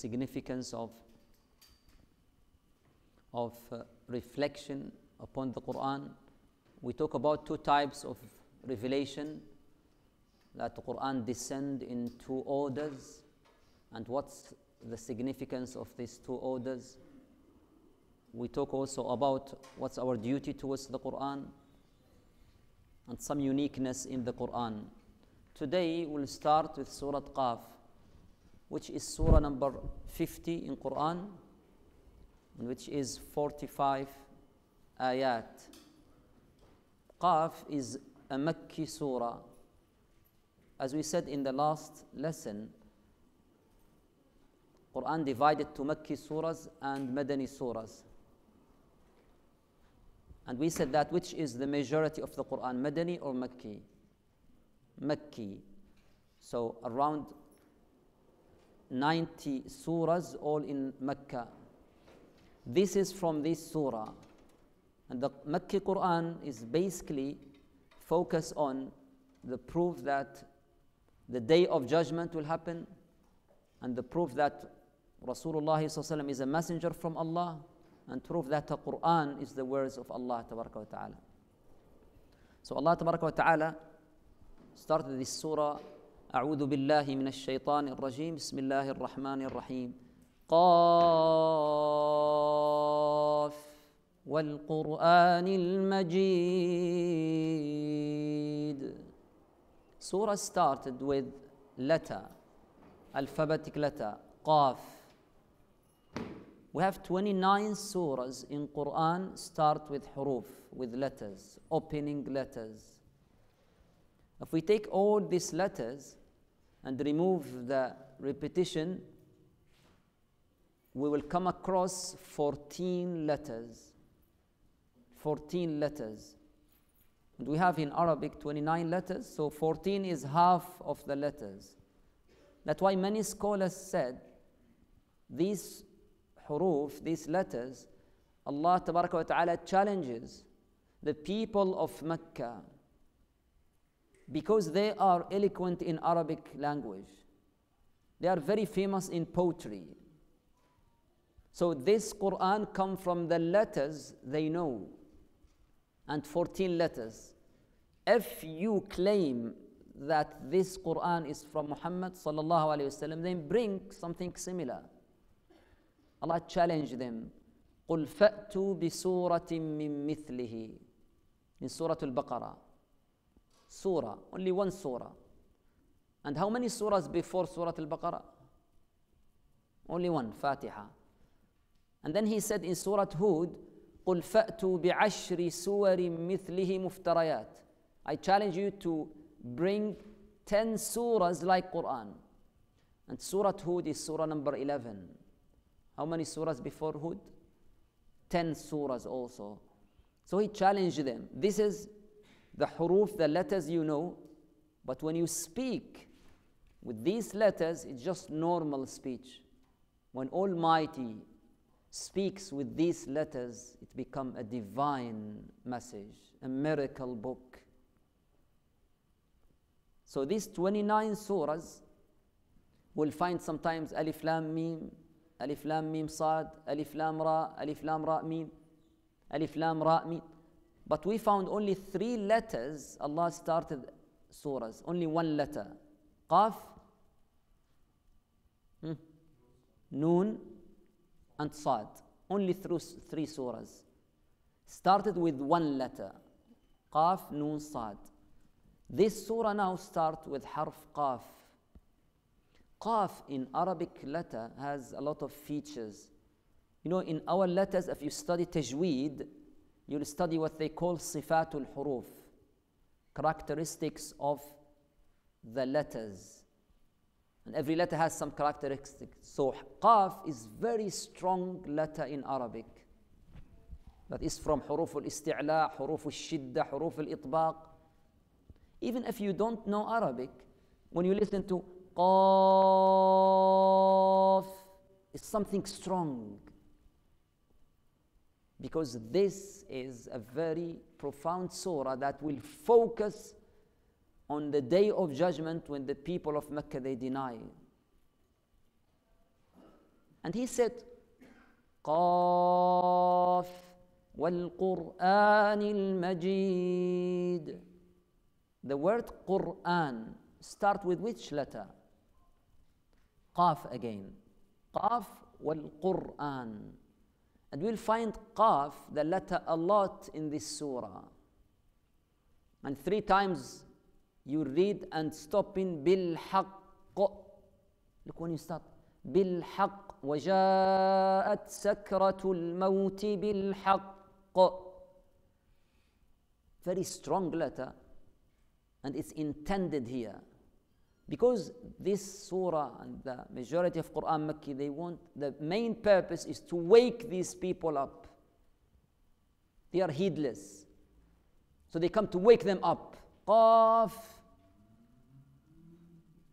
significance of, of uh, reflection upon the Quran. We talk about two types of revelation that the Quran descend in two orders and what's the significance of these two orders. We talk also about what's our duty towards the Quran and some uniqueness in the Quran. Today we'll start with Surah Qaf which is surah number 50 in Quran, which is 45 ayat. Qaf is a Makki surah. As we said in the last lesson, Quran divided to Makki surahs and Madani surahs. And we said that which is the majority of the Quran, Madani or Makki? Makki. So around 90 surahs, all in Mecca. This is from this surah. And the Mecca Quran is basically focused on the proof that the day of judgment will happen and the proof that Rasulullah is a messenger from Allah and proof that the Quran is the words of Allah Ta'ala. So Allah Ta'ala started this surah أعوذ بالله من الشيطان الرجيم بسم الله الرحمن الرحيم قاف والقرآن المجيد سورة started with letter, alphabetic letter, قاف. We have 29 surahs in Quran start with huruf, with letters, opening letters. If we take all these letters, and remove the repetition, we will come across 14 letters. 14 letters. And we have in Arabic 29 letters, so 14 is half of the letters. That's why many scholars said these huruf, these letters, Allah Ta'ala challenges the people of Mecca because they are eloquent in Arabic language. They are very famous in poetry. So this Quran come from the letters they know and 14 letters. If you claim that this Quran is from Muhammad sallallahu alaihi wasallam, then bring something similar. Allah challenged them. قل فأتوا بسورة من مثله Surah Al-Baqarah surah, only one surah. And how many surahs before Surah Al Baqarah? Only one, Fatiha. And then he said in Surah Hud, قُلْ فَأْتُوا بِعَشْرِ سُوَرٍ مِثْلِهِ مُفْتَرَيَاتٍ I challenge you to bring 10 surahs like Quran. And Surah Hud is surah number 11. How many surahs before Hud? 10 surahs also. So he challenged them. This is the huruf, the letters you know, but when you speak with these letters, it's just normal speech. When Almighty speaks with these letters, it becomes a divine message, a miracle book. So these 29 surahs will find sometimes Alif Lam Mim, Alif Lam Mim Sad, Alif Lam Ra, Alif Lam Ra Mim, Alif Lam Ra Mim. But we found only three letters Allah started surahs, only one letter. Qaf, hmm, Noon, and Sad. Only through three surahs. Started with one letter. Qaf, Noon, Sad. This surah now starts with harf Qaf. Qaf in Arabic letter has a lot of features. You know, in our letters, if you study Tajweed, you'll study what they call sifatul huruf, characteristics of the letters. And every letter has some characteristics. So qaf is very strong letter in Arabic. That is from حروف الاستعلاء, حروف الشدة, حروف الإطباق. Even if you don't know Arabic, when you listen to qaf, it's something strong because this is a very profound surah that will focus on the day of judgment when the people of Mecca they deny. And he said, wal Qur'an al Majid." The word Quran start with which letter? Qaf again. wal Qur'an. And we'll find Qaf, the letter, a lot in this surah. And three times you read and stop in بالحق. Look when you start. بالحق وجاءت سكرة الموت بالحق. Very strong letter. And it's intended here. because this surah and the majority of Quran Makki, they want the main purpose is to wake these people up. They are heedless. So they come to wake them up. Qaf.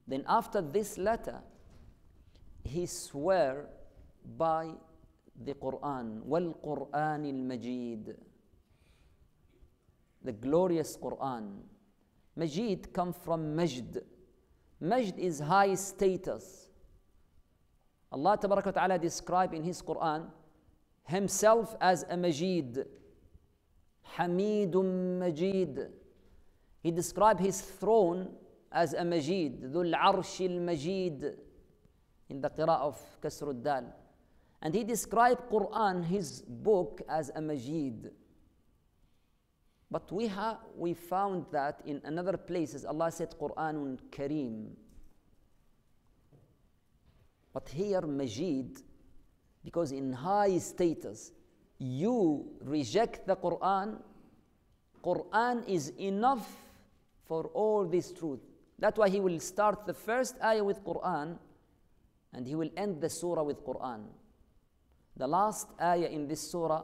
Then after this letter, he swear by the Quran, wal Quran al Majid, the glorious Quran. Majid come from Majd. مجد is high status. Allah Ta'ala described in His Quran Himself as a Majid, حميد مجيد He described His throne as a Majid, ذو العرش المجيد in the Qira of كسر الدال And He described Quran, His book, as a Majid. But we, ha- we found that in another places Allah said Quran Kareem. But here Majid, because in high status, you reject the Quran, Quran is enough for all this truth. That's why he will start the first ayah with Quran and he will end the surah with Quran. The last ayah in this surah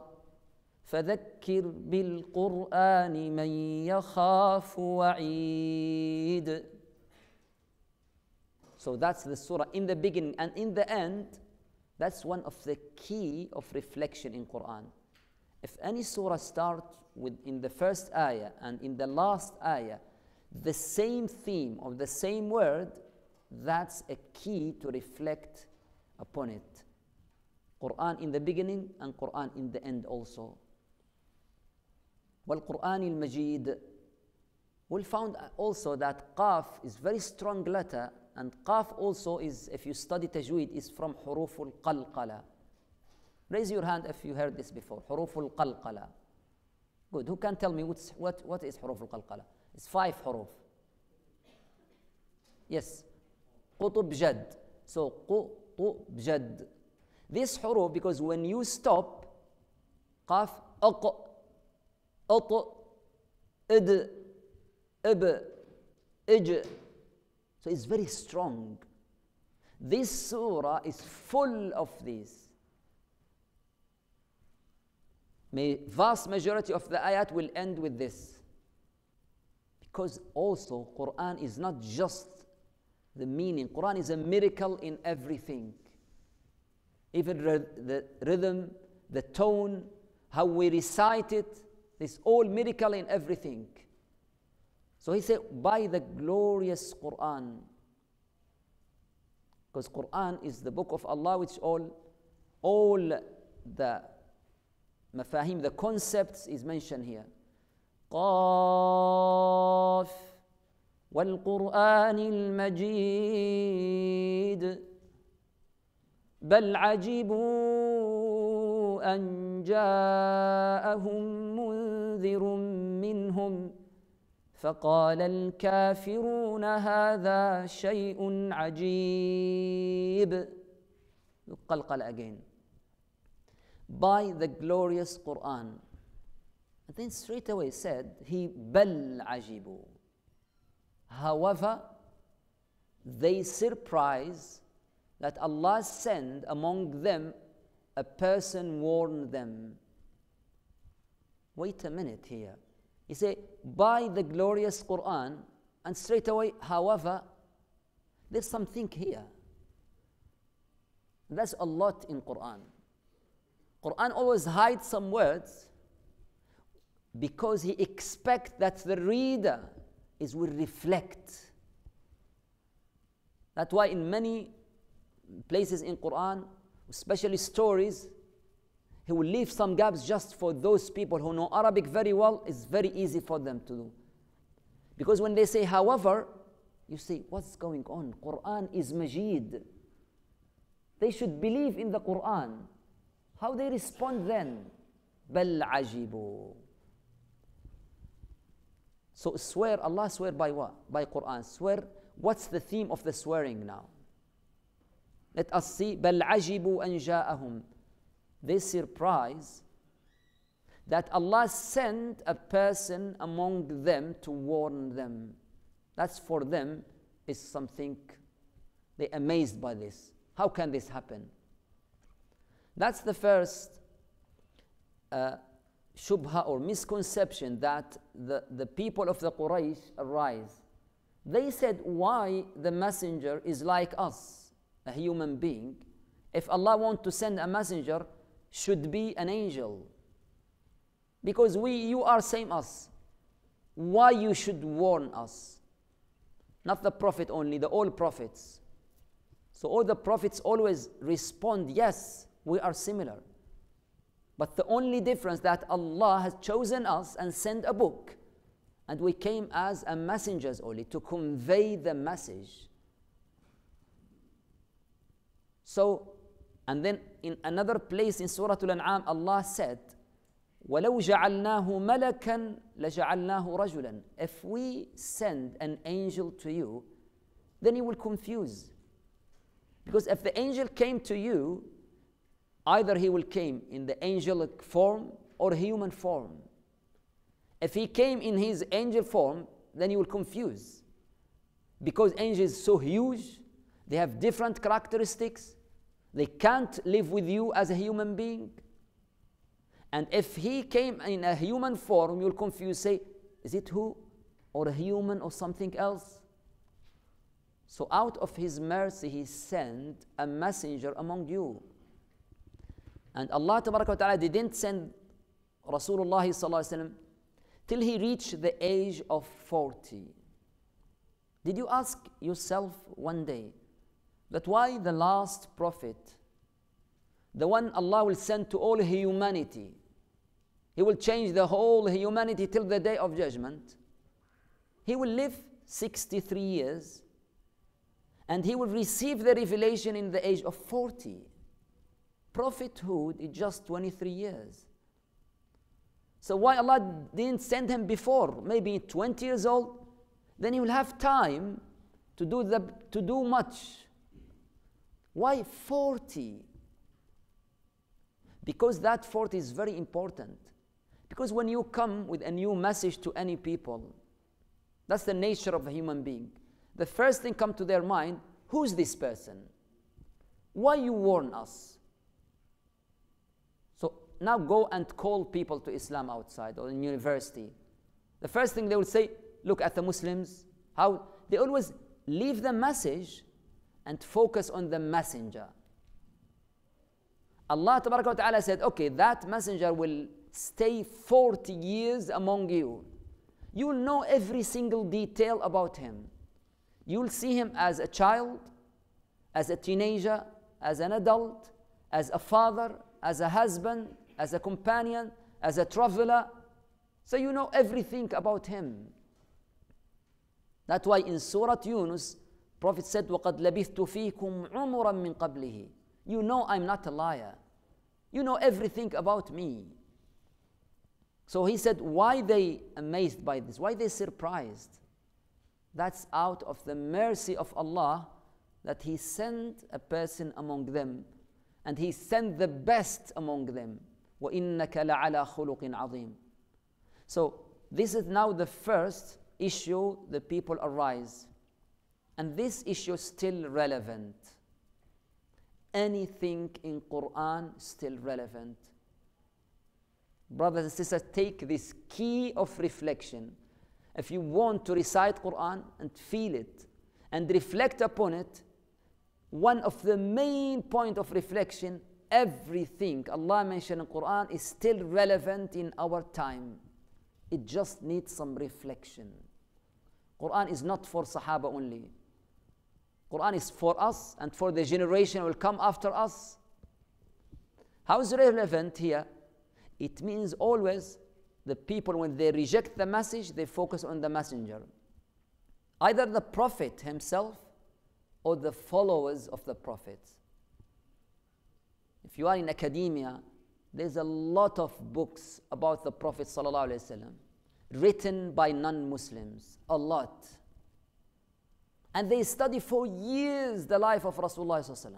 فذكر بالقران من يخاف وعيد so that's the surah in the beginning and in the end that's one of the key of reflection in quran if any surah starts with in the first ayah and in the last ayah the same theme or the same word that's a key to reflect upon it quran in the beginning and quran in the end also والقرآن المجيد we'll found also that قاف is very strong letter and قاف also is if you study تجويد is from حروف القلقلة raise your hand if you heard this before حروف القلقلة good who can tell me what's, what, what is حروف القلقلة it's five حروف yes قطب جد so قطب جد this حروف because when you stop قاف أقو Oto, id, ib, ij. So it's very strong. This surah is full of these. May vast majority of the ayat will end with this. Because also Quran is not just the meaning. Quran is a miracle in everything. Even the rhythm, the tone, how we recite it, This all miracle in everything. So he said, by the glorious Quran. Because Quran is the book of Allah which all, all the mafahim, the concepts is mentioned here. قاف والقرآن المجيد بل عجبوا أن جاءهم منذر منذر منهم فقال الكافرون هذا شيء عجيب قلقل again by the glorious Quran and then straight away said he بل عجيب however they surprise that Allah send among them a person warn them wait a minute here. You say, by the glorious Quran, and straight away, however, there's something here. That's a lot in Quran. Quran always hides some words because he expects that the reader is will reflect. That's why in many places in Quran, especially stories, he will leave some gaps just for those people who know Arabic very well. It's very easy for them to do. Because when they say, however, you see, what's going on? Quran is Majid. They should believe in the Quran. How they respond then? بل عجبوا So swear, Allah swear by what? By Quran. Swear, what's the theme of the swearing now? Let us see. بل عجبوا أن جاءهم they surprise that Allah sent a person among them to warn them. That's for them is something they amazed by this. How can this happen? That's the first uh, shubha or misconception that the, the people of the Quraysh arise. They said, Why the messenger is like us, a human being? If Allah wants to send a messenger, should be an angel. Because we, you are same us. Why you should warn us? Not the prophet only, the all prophets. So all the prophets always respond, yes, we are similar. But the only difference that Allah has chosen us and sent a book. And we came as a messengers only to convey the message. So and then in another place in Surah Al-An'am, Allah said, وَلَوْ جَعَلْنَاهُ مَلَكًا لَجَعَلْنَاهُ رَجُلًا If we send an angel to you, then you will confuse. Because if the angel came to you, either he will came in the angelic form or human form. If he came in his angel form, then you will confuse. Because angels so huge, they have different characteristics, they can't live with you as a human being. And if he came in a human form, you'll confuse, say, is it who? Or a human or something else? So out of his mercy, he sent a messenger among you. And Allah Ta'ala didn't send Rasulullah وسلم, till he reached the age of 40. Did you ask yourself one day, that why the last prophet, the one Allah will send to all humanity, He will change the whole humanity till the day of judgment. He will live 63 years and he will receive the revelation in the age of 40. Prophethood is just 23 years. So, why Allah didn't send him before? Maybe 20 years old? Then he will have time to do, the, to do much why 40? Because that 40 is very important. Because when you come with a new message to any people, that's the nature of a human being. The first thing come to their mind, who's this person? Why you warn us? So now go and call people to Islam outside or in university. The first thing they will say, look at the Muslims, how they always leave the message and focus on the messenger. Allah Ta'ala said, okay, that messenger will stay 40 years among you. You'll know every single detail about him. You'll see him as a child, as a teenager, as an adult, as a father, as a husband, as a companion, as a traveler. So you know everything about him. That's why in Surah Yunus, Prophet said, وَقَدْ لَبِثْتُ فِيكُمْ عُمُرًا مِّن قَبْلِهِ You know I'm not a liar. You know everything about me. So he said, why they amazed by this? Why they surprised? That's out of the mercy of Allah that he sent a person among them and he sent the best among them. وَإِنَّكَ لَعَلَى خُلُقٍ عَظِيمٍ So this is now the first issue the people arise. And this issue is still relevant. Anything in Quran still relevant. Brothers and sisters, take this key of reflection. If you want to recite Quran and feel it and reflect upon it, one of the main point of reflection, everything Allah mentioned in Quran is still relevant in our time. It just needs some reflection. Quran is not for Sahaba only. Quran is for us and for the generation will come after us. How is relevant here? It means always the people, when they reject the message, they focus on the messenger. Either the prophet himself or the followers of the prophet. If you are in academia, there's a lot of books about the Prophet ﷺ written by non Muslims, a lot and they study for years the life of Rasulullah.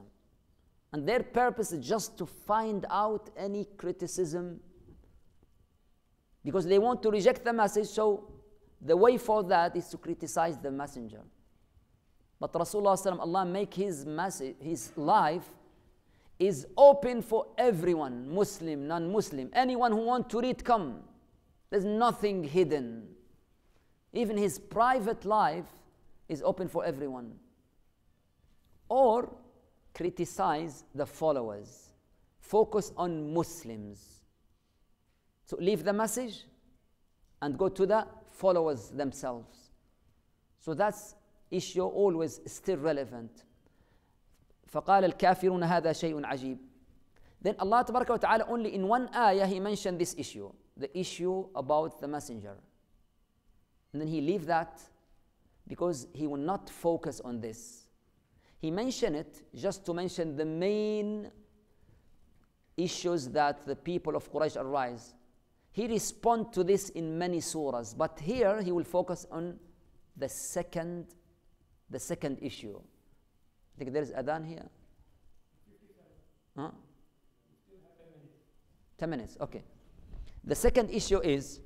And their purpose is just to find out any criticism because they want to reject the message. So the way for that is to criticize the messenger. But Rasulullah, Allah make his message, his life is open for everyone, Muslim, non-Muslim, anyone who want to read, come. There's nothing hidden. Even his private life is open for everyone. Or criticize the followers, focus on Muslims. So leave the message and go to the followers themselves. So that's issue always still relevant. فقال الكافرون هذا شيء عجيب. Then Allah تبارك وتعالى only in one ayah he mentioned this issue, the issue about the messenger. And then he leave that because he will not focus on this. He mentioned it just to mention the main issues that the people of Quraysh arise. He respond to this in many surahs, but here he will focus on the second, the second issue. I think there is adhan here. Huh? 10 minutes, okay. The second issue is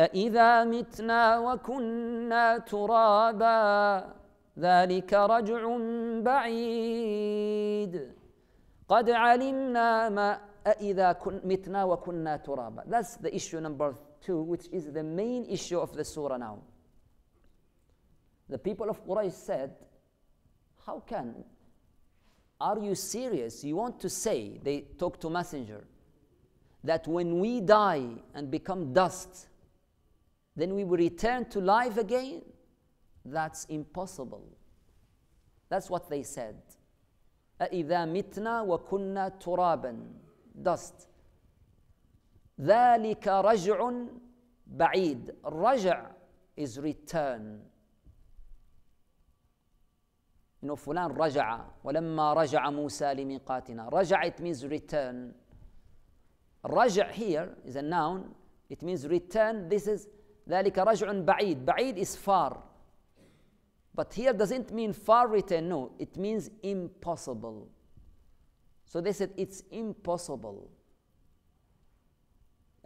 أإذا متنا وكنا ترابا ذلك رجع بعيد قد علمنا ما أإذا متنا وكنا ترابا That's the issue number two which is the main issue of the surah now The people of Quraysh said How can Are you serious? You want to say, they talk to messenger, that when we die and become dust, then we will return to life again. That's impossible. That's what they said. أَإِذَا مِتْنَا وَكُنَّا تُرَابًا Dust. ذَلِكَ رَجْعٌ بَعِيدٌ رَجْع is return. You know, فلان رجع ولما رجع موسى لميقاتنا رجع it means return. رجع here is a noun. It means return. This is ذلك رجع بعيد بعيد is far but here doesn't mean far written no it means impossible so they said it's impossible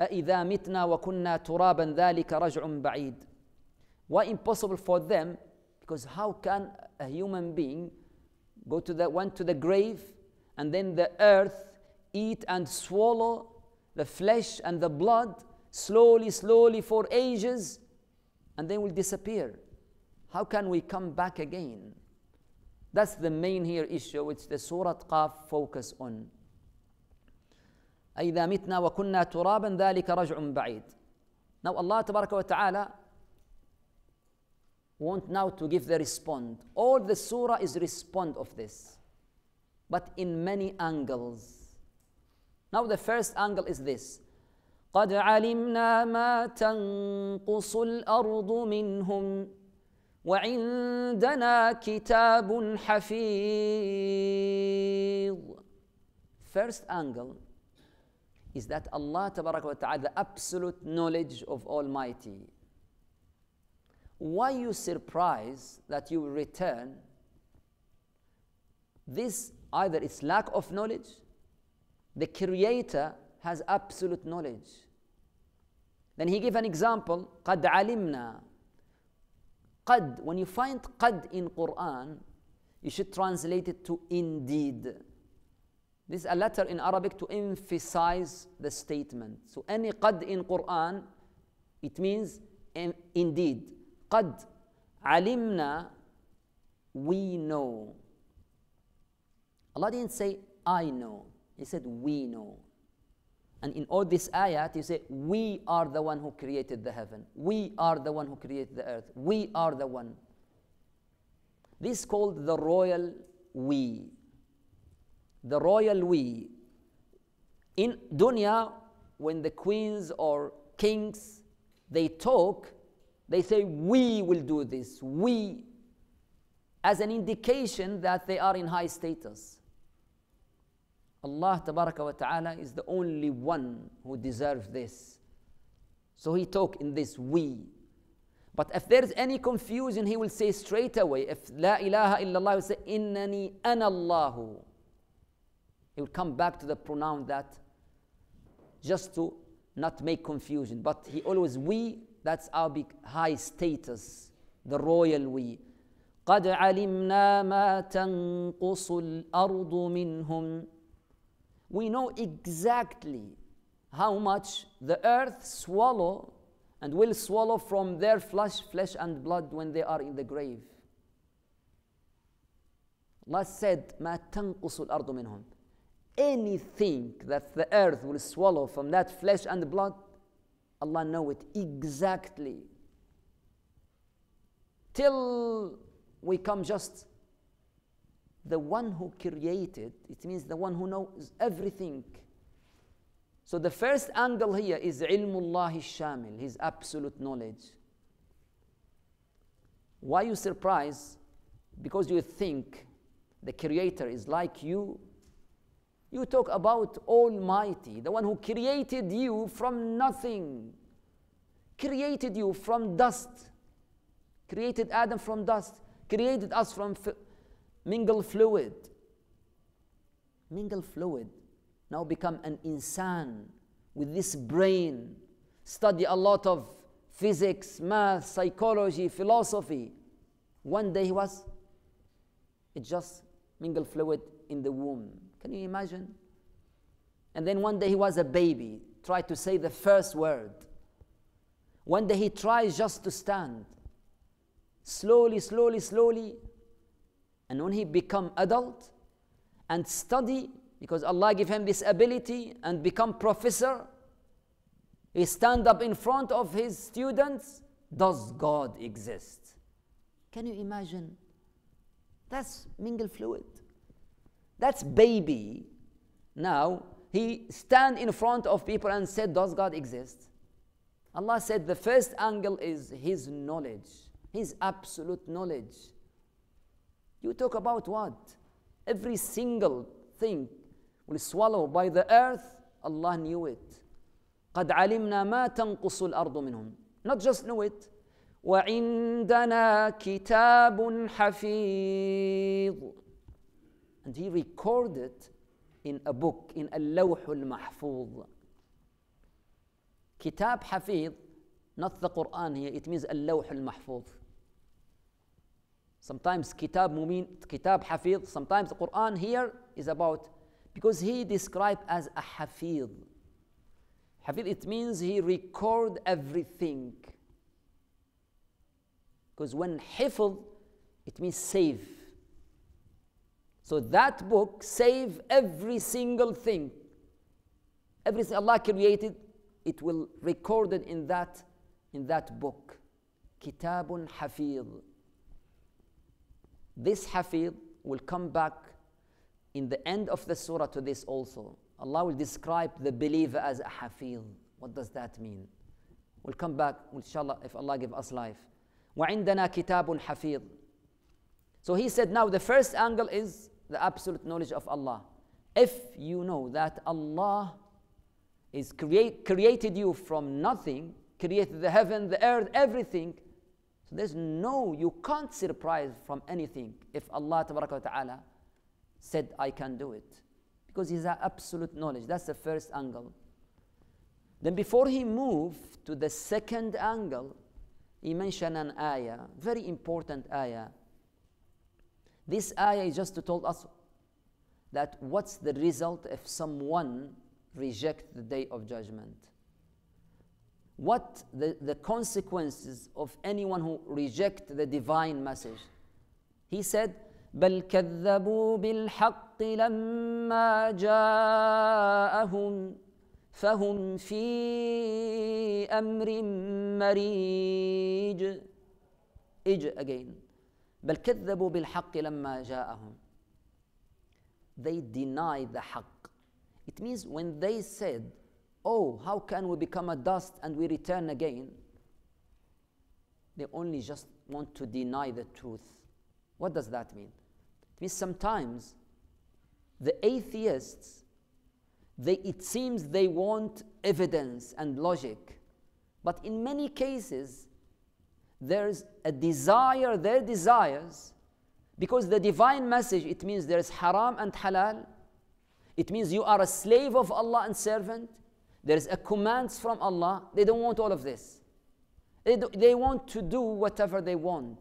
أإذا متنا وكنا ترابا ذلك رجع بعيد why impossible for them because how can a human being go to the went to the grave and then the earth eat and swallow the flesh and the blood slowly, slowly for ages, and then will disappear. How can we come back again? That's the main here issue which the Surah Qaf focus on. أَإِذَا مِتْنَا وَكُنَّا تُرَابًا ذَلِكَ رَجْعٌ بَعِيدٌ Now Allah تبارك وتعالى want now to give the respond. All the surah is respond of this, but in many angles. Now the first angle is this. قد علمنا ما تنقص الارض منهم وعندنا كتاب حفيظ First angle is that Allah تبارك وتعالى the absolute knowledge of Almighty. Why you surprised that you return this either it's lack of knowledge the creator has absolute knowledge. Then he gave an example, قَدْ عَلِمْنَا قَدْ When you find قَدْ in Quran, you should translate it to indeed. This is a letter in Arabic to emphasize the statement. So any قد in Quran, it means indeed. قد علمنا we know. Allah didn't say I know. He said we know. And in all this ayat, you say, We are the one who created the heaven. We are the one who created the earth. We are the one. This is called the royal we. The royal we. In dunya, when the queens or kings they talk, they say, We will do this. We. As an indication that they are in high status. Allah wa ta'ala is the only one who deserves this. So he talk in this we. But if there is any confusion, he will say straight away, if la ilaha illallah, he will say, innani anallahu. He will come back to the pronoun that just to not make confusion. But he always we, that's our big high status, the royal we. قد علمنا ما تنقص الأرض منهم we know exactly how much the earth swallow and will swallow from their flesh, flesh and blood when they are in the grave. Allah said, ما تنقص الأرض منهم. Anything that the earth will swallow from that flesh and blood, Allah know it exactly. Till we come just the one who created, it means the one who knows everything. So the first angle here is ilmullah shamil, his absolute knowledge. Why you surprised? Because you think the creator is like you. You talk about Almighty, the one who created you from nothing, created you from dust, created Adam from dust, created us from mingle fluid. Mingle fluid. Now become an insan with this brain. Study a lot of physics, math, psychology, philosophy. One day he was, it just mingle fluid in the womb. Can you imagine? And then one day he was a baby, tried to say the first word. One day he tries just to stand. Slowly, slowly, slowly, and when he become adult and study, because Allah give him this ability and become professor, he stand up in front of his students, does God exist? Can you imagine? That's mingle fluid. That's baby. Now he stand in front of people and said, does God exist? Allah said the first angle is his knowledge, his absolute knowledge. You talk about what? Every single thing will swallow by the earth. Allah knew it. قد علمنا ما تنقص الأرض منهم. Not just know it. وعندنا كتاب حفيظ. And he recorded in a book, in اللوح المحفوظ. كتاب حفيظ not the Quran here, it means اللوح المحفوظ. Sometimes kitab mumin, kitab hafid, sometimes the Quran here is about, because he described as a hafid. Hafid, it means he record everything. Because when hafid, it means save. So that book save every single thing. Everything Allah created, it will recorded in that in that book. Kitabun Hafid. This hafid will come back in the end of the surah to this also. Allah will describe the believer as a hafid. What does that mean? We'll come back, inshallah, if Allah give us life. وَعِندَنَا كِتَابٌ حَفِيظٌ So he said, now the first angle is the absolute knowledge of Allah. If you know that Allah is create, created you from nothing, created the heaven, the earth, everything, so there's no, you can't surprise from anything if Allah Ta'ala said, I can do it. Because He's an absolute knowledge. That's the first angle. Then before he moved to the second angle, he mentioned an ayah, very important ayah. This ayah is just to tell us that what's the result if someone rejects the day of judgment. what the, the consequences of anyone who reject the divine message. He said, بل كذبوا بالحق لما جاءهم فهم في أمر مريج اج again بل كذبوا بالحق لما جاءهم they denied the حق it means when they said oh, how can we become a dust and we return again? They only just want to deny the truth. What does that mean? It means sometimes the atheists, they, it seems they want evidence and logic. But in many cases, there's a desire, their desires, because the divine message, it means there's haram and halal. It means you are a slave of Allah and servant. There is a commands from Allah. They don't want all of this. They, do, they want to do whatever they want.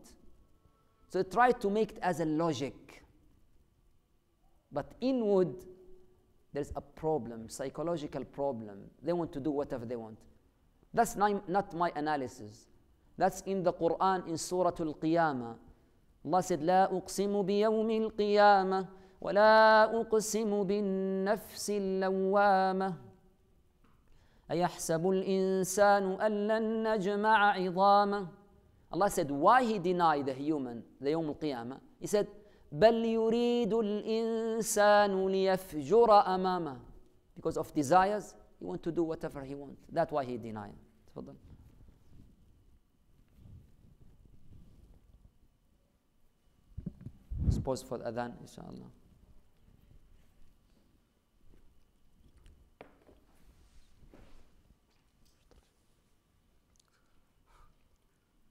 So they try to make it as a logic. But inward, there's a problem, psychological problem. They want to do whatever they want. That's not my analysis. That's in the Quran in Surah Al-Qiyamah. Allah said, لا أقسم بيوم القيامة ولا أقسم بالنفس اللوامة أيحسب الإنسان أن لن نجمع عظامه Allah said why he denied the human the يوم القيامة He said بل يريد الإنسان ليفجر أمامه Because of desires he want to do whatever he want That's why he denied تفضل Let's pause for the adhan inshallah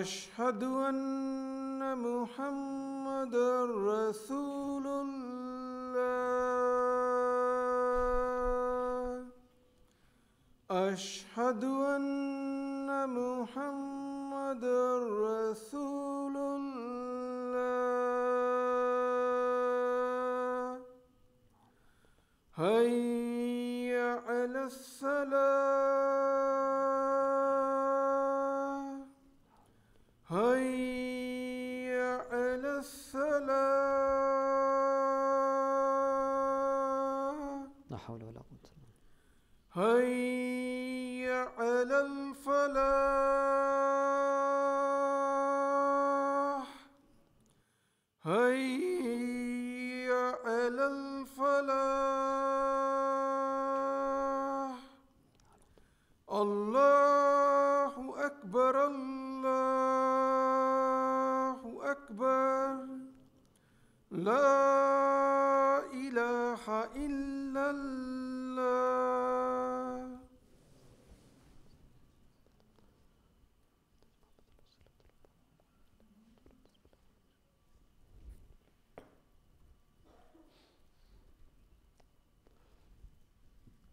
أشهد ان محمد رسول الله اشهد ان محمد رسول الله هيا على الصلاة السلام لا حول ولا قوة هيا على الفلاح هيا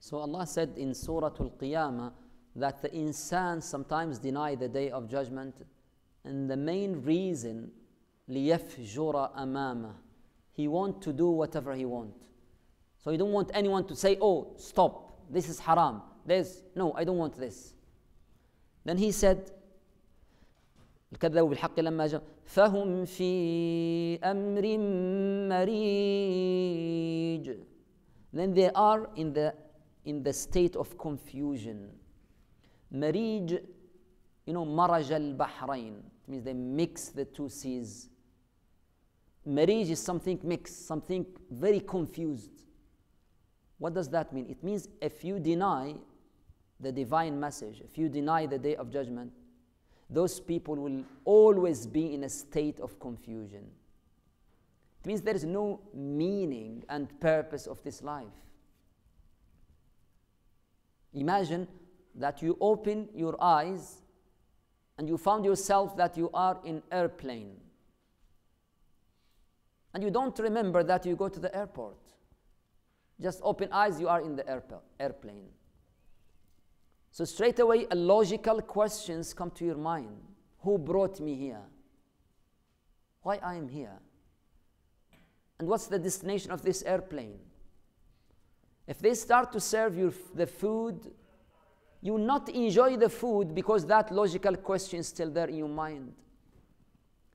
So Allah said in Surah Al Qiyamah that the insan sometimes deny the day of judgment, and the main reason, لِيَفْجُرَ amama, He want to do whatever he want. So you don't want anyone to say, oh, stop, this is haram. This no, I don't want this. Then he said, كذبوا بالحق لما جاء فهم في أمر مريج Then they are in the in the state of confusion. Marij, you know, maraj al bahrain, means they mix the two seas. Marij is something mixed, something very confused. What does that mean? It means if you deny the divine message, if you deny the day of judgment, those people will always be in a state of confusion. It means there is no meaning and purpose of this life. Imagine that you open your eyes and you found yourself that you are in airplane. And you don't remember that you go to the airport. Just open eyes, you are in the airplane. So straight away, logical questions come to your mind. Who brought me here? Why I am here? And what's the destination of this airplane? If they start to serve you the food, you will not enjoy the food because that logical question is still there in your mind.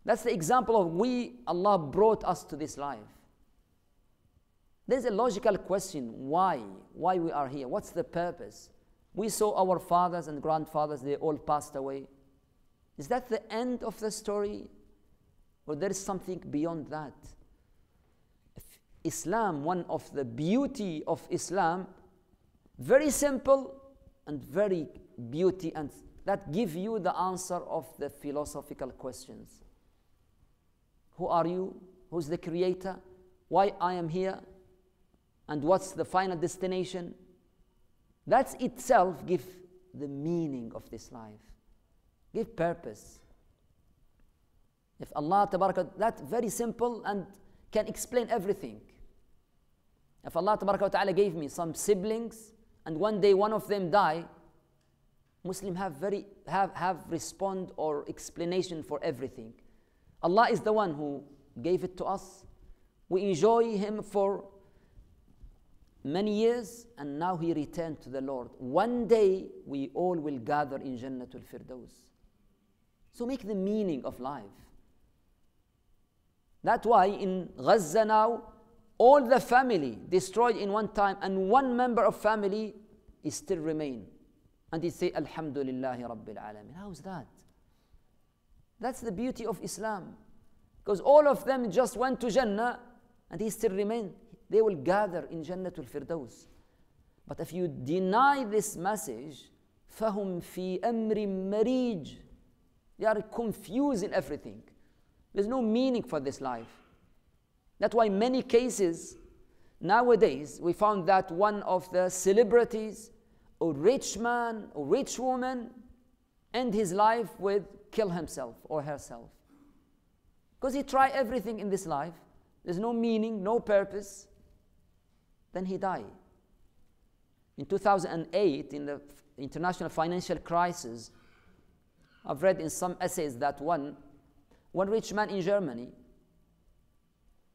That's the example of we, Allah brought us to this life. There's a logical question why? Why we are here? What's the purpose? We saw our fathers and grandfathers, they all passed away. Is that the end of the story? Or there is something beyond that? Islam, one of the beauty of Islam, very simple and very beauty and that give you the answer of the philosophical questions. Who are you? Who's the creator? Why I am here? And what's the final destination? That itself give the meaning of this life. Give purpose. If Allah tabaraka, that very simple and can explain everything. If Allah Ta'ala gave me some siblings and one day one of them die, Muslim have very have, have respond or explanation for everything. Allah is the one who gave it to us. We enjoy him for many years and now he returned to the Lord. One day we all will gather in Jannatul Firdaus. So make the meaning of life. That's why in Gaza now all the family destroyed in one time and one member of family is still remain and he say alhamdulillahi rabbil alamin how is that that's the beauty of islam because all of them just went to jannah and he still remain they will gather in jannatul firdaus but if you deny this message fahum fi amri مريج they are confused in everything there's no meaning for this life that's why many cases nowadays we found that one of the celebrities a rich man a rich woman end his life with kill himself or herself. Because he tried everything in this life. There's no meaning, no purpose. Then he died. In 2008, in the international financial crisis, I've read in some essays that one, one rich man in Germany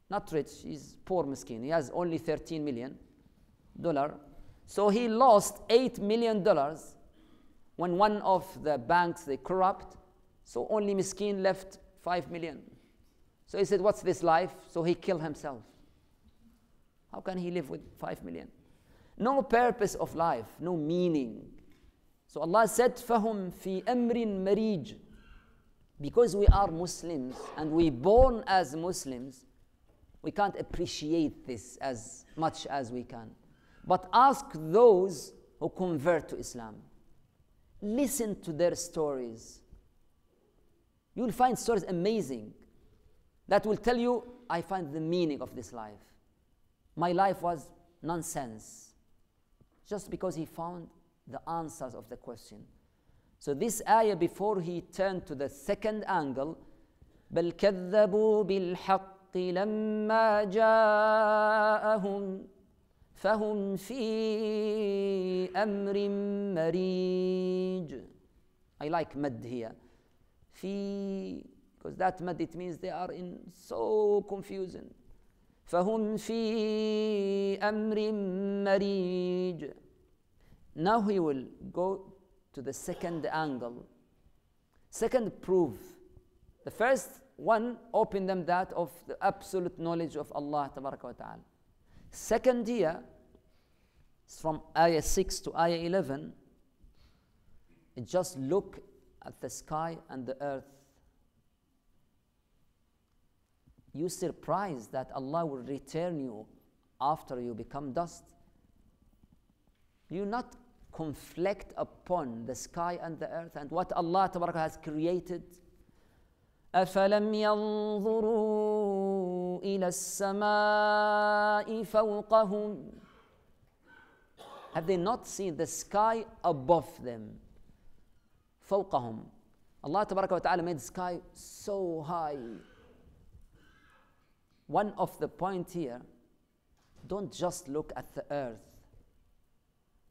not rich, he's poor miskin. He has only 13 million dollar. So he lost 8 million dollars when one of the banks they corrupt. So only miskin left 5 million. So he said, what's this life? So he killed himself. How can he live with 5 million? No purpose of life, no meaning. So Allah said, "Fahum fi amrin marid." Because we are Muslims and we born as Muslims, we can't appreciate this as much as we can. But ask those who convert to Islam. Listen to their stories. You will find stories amazing that will tell you, I find the meaning of this life. My life was nonsense. Just because he found the answers of the question. So this ayah, before he turned to the second angle, بَلْ كَذَّبُوا بِالْحَقِّ الحق لما جاءهم فهم في امر مريج I like مد here في because that مد it means they are in so confusing فهم في امر مريج now he will go to the second angle second proof the first One, open them that of the absolute knowledge of Allah Ta'ala. Second year, from ayah 6 to ayah 11, just look at the sky and the earth. You surprised that Allah will return you after you become dust. You not conflict upon the sky and the earth and what Allah has created أفلم ينظروا إلى السماء فوقهم Have they not seen the sky above them? فوقهم Allah تبارك وتعالى made the sky so high. One of the point here, don't just look at the earth.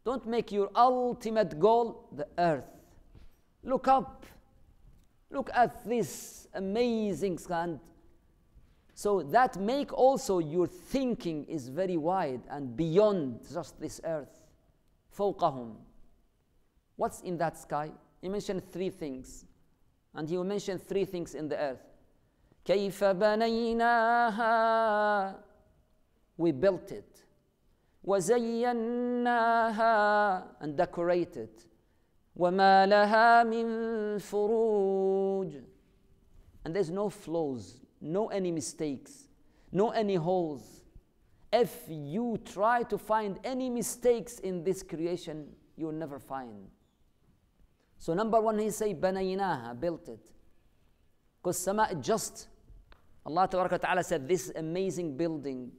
Don't make your ultimate goal the earth. Look up Look at this amazing land. So that make also your thinking is very wide and beyond just this earth. فوقهم. What's in that sky? He mentioned three things. And he will mention three things in the earth. كيف بنيناها We built it. وزيناها and decorated وَمَا لَهَا مِن فُرُوجٍ And there's no flaws, no any mistakes, no any holes. If you try to find any mistakes in this creation, you'll never find. So number one, he say, بَنَيْنَاهَا Built it. Because sama just. Allah Ta'ala said, this amazing building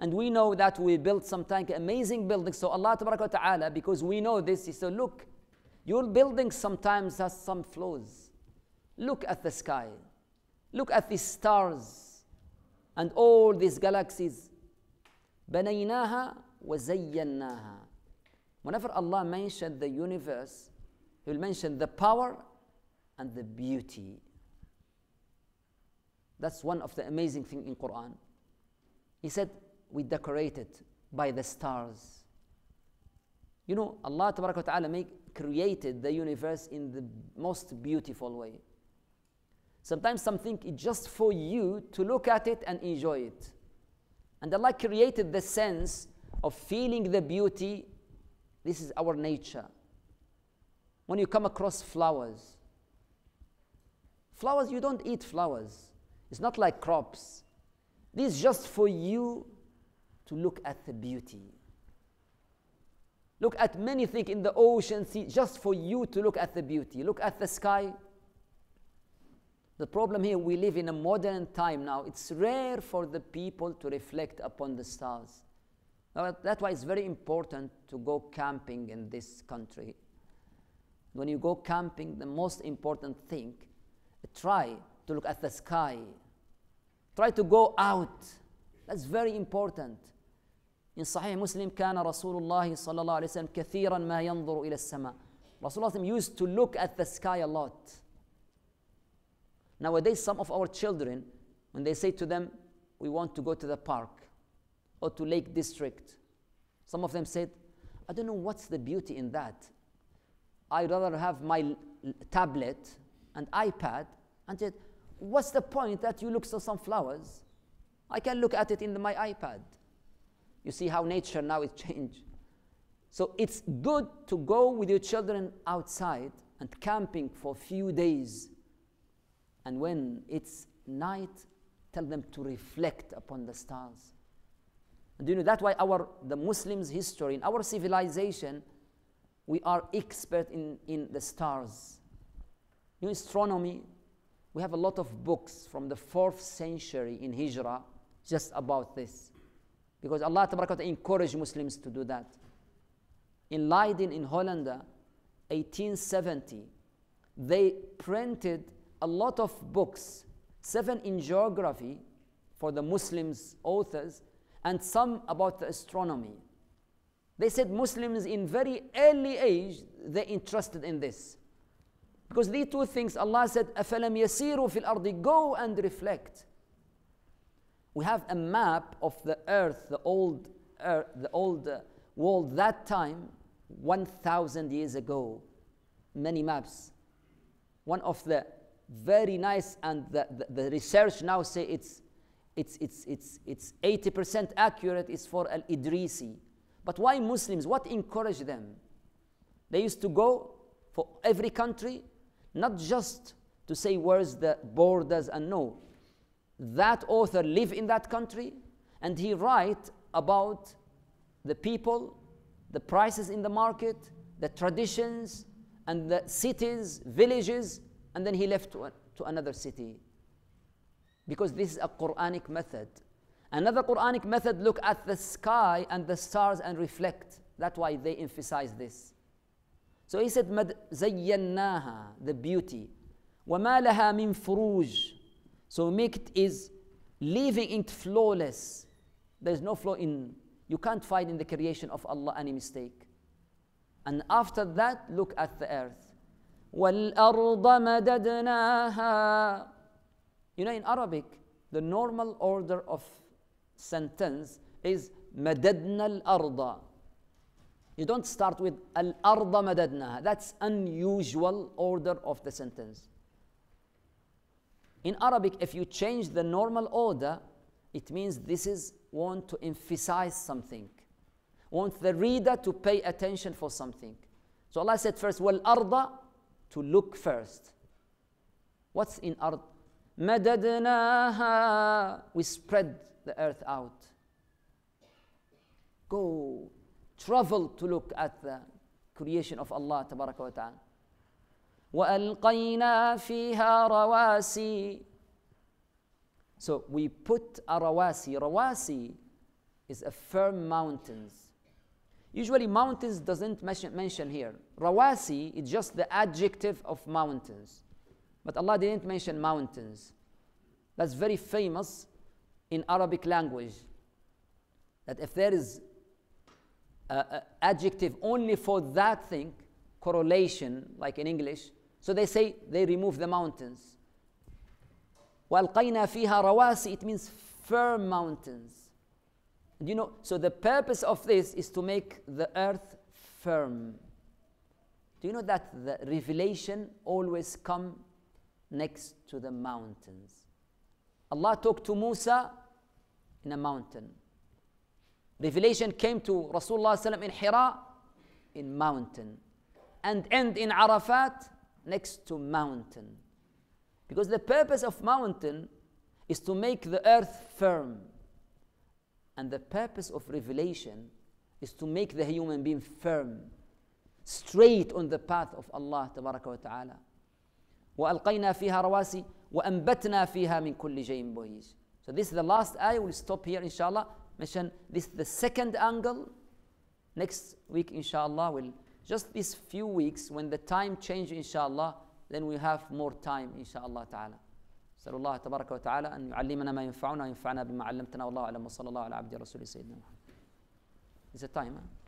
and we know that we built sometimes amazing buildings. So Allah Ta'ala, because we know this, He said, Look, your building sometimes has some flaws. Look at the sky. Look at the stars and all these galaxies. بَنَيْنَاهَا وَزَيَّنَّاهَا Whenever Allah mentioned the universe, He will mention the power and the beauty. That's one of the amazing things in Quran. He said, we decorate it by the stars. You know, Allah Ta'ala make, created the universe in the most beautiful way. Sometimes something is just for you to look at it and enjoy it. And Allah created the sense of feeling the beauty. This is our nature. When you come across flowers, flowers, you don't eat flowers. It's not like crops. This is just for you to look at the beauty. Look at many things in the ocean, sea, just for you to look at the beauty. Look at the sky. The problem here, we live in a modern time now. It's rare for the people to reflect upon the stars. that's why it's very important to go camping in this country. When you go camping, the most important thing, try to look at the sky. Try to go out. That's very important. من صحيح مسلم كان رسول الله صلى الله عليه وسلم كثيرا ما ينظر إلى السماء رسول الله used to look at the sky a lot nowadays some of our children when they say to them we want to go to the park or to lake district some of them said I don't know what's the beauty in that I'd rather have my tablet and iPad and said what's the point that you look at some flowers I can look at it in my iPad You see how nature now is changed. So it's good to go with your children outside and camping for a few days. And when it's night, tell them to reflect upon the stars. And you know that's why our the Muslims' history, in our civilization, we are expert in, in the stars. In astronomy, we have a lot of books from the fourth century in Hijrah just about this. Because Allah Ta'ala encouraged Muslims to do that. In Leiden, in Holland, 1870, they printed a lot of books, seven in geography for the Muslims authors, and some about the astronomy. They said Muslims in very early age, they interested in this. Because these two things, Allah said, أَفَلَمْ يَسِيرُوا فِي الْأَرْضِ Go and reflect. We have a map of the earth, the old, earth, the old uh, world that time, 1,000 years ago. Many maps. One of the very nice, and the, the, the research now say it's it's, it's, it's, it's 80% accurate is for Al Idrisi. But why Muslims? What encouraged them? They used to go for every country, not just to say where's the borders and no that author live in that country and he write about the people, the prices in the market, the traditions, and the cities, villages, and then he left to, another city. Because this is a Quranic method. Another Quranic method look at the sky and the stars and reflect. That's why they emphasize this. So he said, The beauty. وَمَا لَهَا مِن فُرُوجٍ so make it is leaving it flawless. There's no flaw in, you can't find in the creation of Allah any mistake. And after that, look at the earth. You know, in Arabic, the normal order of sentence is "Madadna Al Arda." You don't start with al-arda Madadna." That's unusual order of the sentence. In Arabic, if you change the normal order, it means this is want to emphasize something, want the reader to pay attention for something. So Allah said first, "Well, arda," to look first. What's in ard? Madadnaha. We spread the earth out. Go, travel to look at the creation of Allah Tabaraka wa Ta'ala. وَأَلْقَيْنَا فِيهَا رَوَاسِي So we put a rawasi. Rawasi is a firm mountains. Usually mountains doesn't mention here. Rawasi is just the adjective of mountains. But Allah didn't mention mountains. That's very famous in Arabic language. That if there is an adjective only for that thing, correlation, like in English, so they say they remove the mountains. وَأَلْقَيْنَا فِيهَا رَوَاسِ It means firm mountains. And you know, so the purpose of this is to make the earth firm. Do you know that the revelation always come next to the mountains? Allah talked to Musa in a mountain. Revelation came to Rasulullah in Hira in mountain and end in Arafat next to mountain. Because the purpose of mountain is to make the earth firm. And the purpose of revelation is to make the human being firm, straight on the path of Allah تبارك وتعالى. وألقينا فيها رواسي وأنبتنا فيها من كل شيء بهيج. So this is the last ayah. We'll stop here inshallah. Mention this is the second angle. Next week inshallah we'll just these few weeks when the time change inshallah then we have more time inshallah ta'ala نسأل الله تبارك وتعالى أن يعلمنا ما ينفعنا وينفعنا بما علمتنا والله أعلم وصلى الله على عبد رسول سيدنا محمد Is it time? Huh?